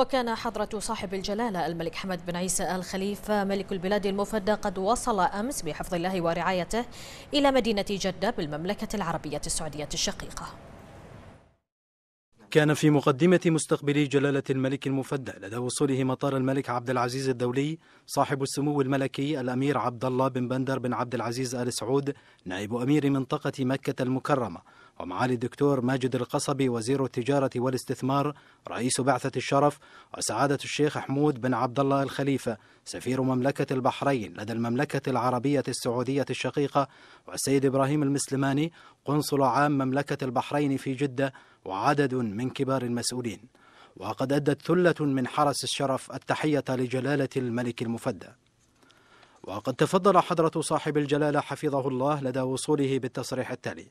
وكان حضرة صاحب الجلالة الملك حمد بن عيسى آل خليفة ملك البلاد المفدى قد وصل أمس بحفظ الله ورعايته إلى مدينة جدة بالمملكة العربية السعودية الشقيقة كان في مقدمة مستقبلي جلالة الملك المفدى لدى وصوله مطار الملك عبد العزيز الدولي صاحب السمو الملكي الأمير عبد الله بن بندر بن عبد العزيز آل سعود نائب أمير منطقة مكة المكرمة ومعالي الدكتور ماجد القصبي وزير التجارة والاستثمار رئيس بعثة الشرف وسعادة الشيخ حمود بن عبد الله الخليفة سفير مملكة البحرين لدى المملكة العربية السعودية الشقيقة والسيد إبراهيم المسلماني قنصل عام مملكة البحرين في جدة وعدد من كبار المسؤولين وقد أدت ثلة من حرس الشرف التحية لجلالة الملك المفدى وقد تفضل حضرة صاحب الجلالة حفظه الله لدى وصوله بالتصريح التالي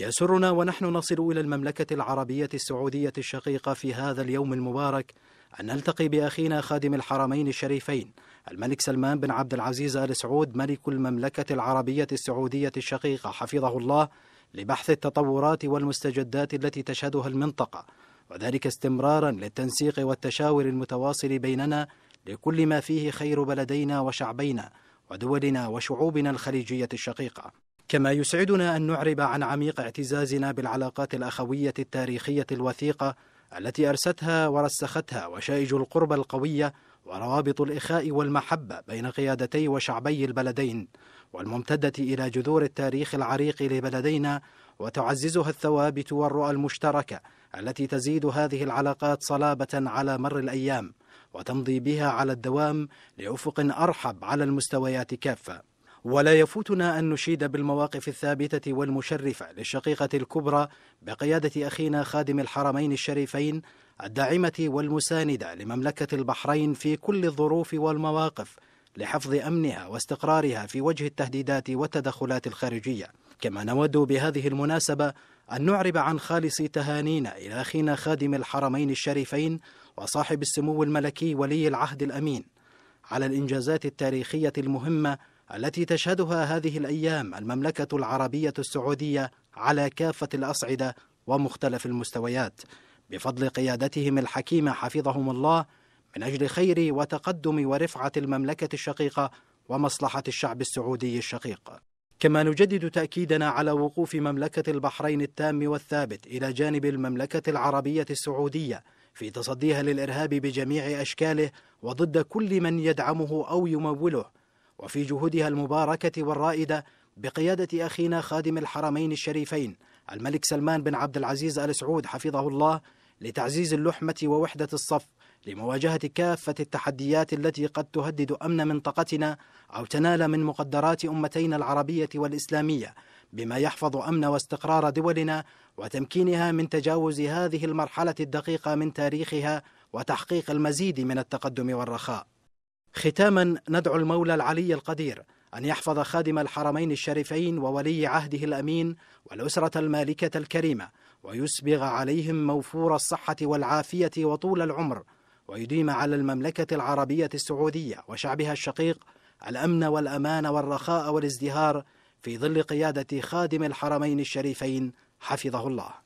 يسرنا ونحن نصل إلى المملكة العربية السعودية الشقيقة في هذا اليوم المبارك أن نلتقي بأخينا خادم الحرمين الشريفين الملك سلمان بن عبد العزيز آل سعود ملك المملكة العربية السعودية الشقيقة حفظه الله لبحث التطورات والمستجدات التي تشهدها المنطقة وذلك استمرارا للتنسيق والتشاور المتواصل بيننا لكل ما فيه خير بلدينا وشعبينا ودولنا وشعوبنا الخليجية الشقيقة كما يسعدنا أن نعرب عن عميق اعتزازنا بالعلاقات الأخوية التاريخية الوثيقة التي أرستها ورسختها وشائج القرب القوية وروابط الإخاء والمحبة بين قيادتي وشعبي البلدين والممتدة إلى جذور التاريخ العريق لبلدينا وتعززها الثوابت والرؤى المشتركة التي تزيد هذه العلاقات صلابة على مر الأيام وتمضي بها على الدوام لأفق أرحب على المستويات كافة ولا يفوتنا أن نشيد بالمواقف الثابتة والمشرفة للشقيقة الكبرى بقيادة أخينا خادم الحرمين الشريفين الداعمة والمساندة لمملكة البحرين في كل الظروف والمواقف لحفظ أمنها واستقرارها في وجه التهديدات والتدخلات الخارجية كما نود بهذه المناسبة أن نعرب عن خالص تهانينا إلى أخينا خادم الحرمين الشريفين وصاحب السمو الملكي ولي العهد الأمين على الإنجازات التاريخية المهمة التي تشهدها هذه الأيام المملكة العربية السعودية على كافة الأصعدة ومختلف المستويات بفضل قيادتهم الحكيمة حفظهم الله من أجل خير وتقدم ورفعة المملكة الشقيقة ومصلحة الشعب السعودي الشقيق كما نجدد تأكيدنا على وقوف مملكة البحرين التام والثابت إلى جانب المملكة العربية السعودية في تصديها للإرهاب بجميع أشكاله وضد كل من يدعمه أو يموله وفي جهودها المباركة والرائدة بقيادة أخينا خادم الحرمين الشريفين الملك سلمان بن عبد العزيز آل سعود حفظه الله لتعزيز اللحمة ووحدة الصف لمواجهة كافة التحديات التي قد تهدد أمن منطقتنا أو تنال من مقدرات أمتينا العربية والإسلامية بما يحفظ أمن واستقرار دولنا وتمكينها من تجاوز هذه المرحلة الدقيقة من تاريخها وتحقيق المزيد من التقدم والرخاء ختاما ندعو المولى العلي القدير أن يحفظ خادم الحرمين الشريفين وولي عهده الأمين والأسرة المالكة الكريمة ويسبغ عليهم موفور الصحة والعافية وطول العمر ويديم على المملكة العربية السعودية وشعبها الشقيق الأمن والأمان والرخاء والازدهار في ظل قيادة خادم الحرمين الشريفين حفظه الله